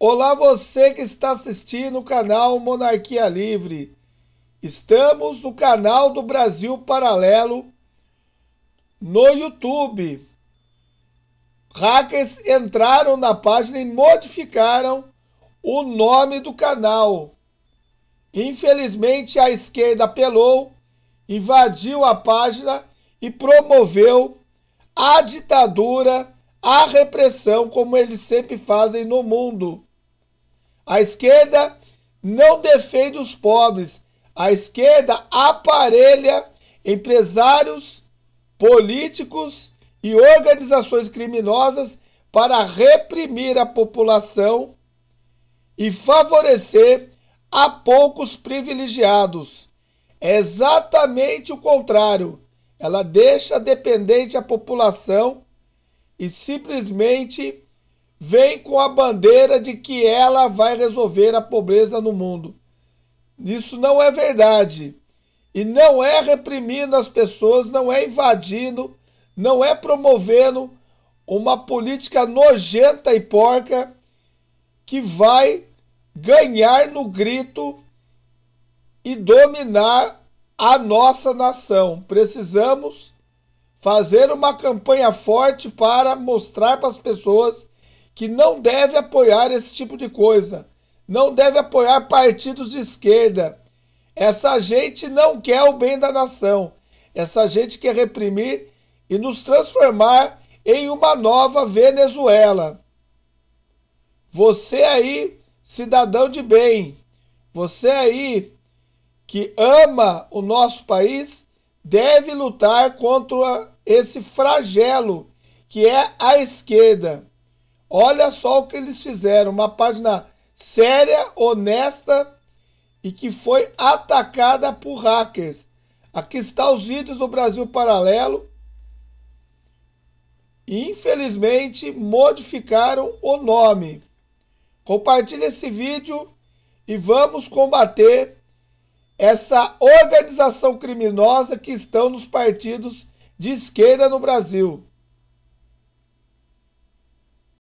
Olá você que está assistindo o canal Monarquia Livre. Estamos no canal do Brasil Paralelo no YouTube. Hackers entraram na página e modificaram o nome do canal. Infelizmente a esquerda apelou, invadiu a página e promoveu a ditadura, a repressão, como eles sempre fazem no mundo. A esquerda não defende os pobres. A esquerda aparelha empresários, políticos e organizações criminosas para reprimir a população e favorecer a poucos privilegiados. É exatamente o contrário. Ela deixa dependente a população e simplesmente vem com a bandeira de que ela vai resolver a pobreza no mundo. Isso não é verdade. E não é reprimindo as pessoas, não é invadindo, não é promovendo uma política nojenta e porca que vai ganhar no grito e dominar a nossa nação. Precisamos fazer uma campanha forte para mostrar para as pessoas que não deve apoiar esse tipo de coisa, não deve apoiar partidos de esquerda. Essa gente não quer o bem da nação, essa gente quer reprimir e nos transformar em uma nova Venezuela. Você aí, cidadão de bem, você aí que ama o nosso país, deve lutar contra esse flagelo que é a esquerda. Olha só o que eles fizeram, uma página séria, honesta e que foi atacada por hackers. Aqui está os vídeos do Brasil Paralelo. Infelizmente modificaram o nome. Compartilhe esse vídeo e vamos combater essa organização criminosa que estão nos partidos de esquerda no Brasil.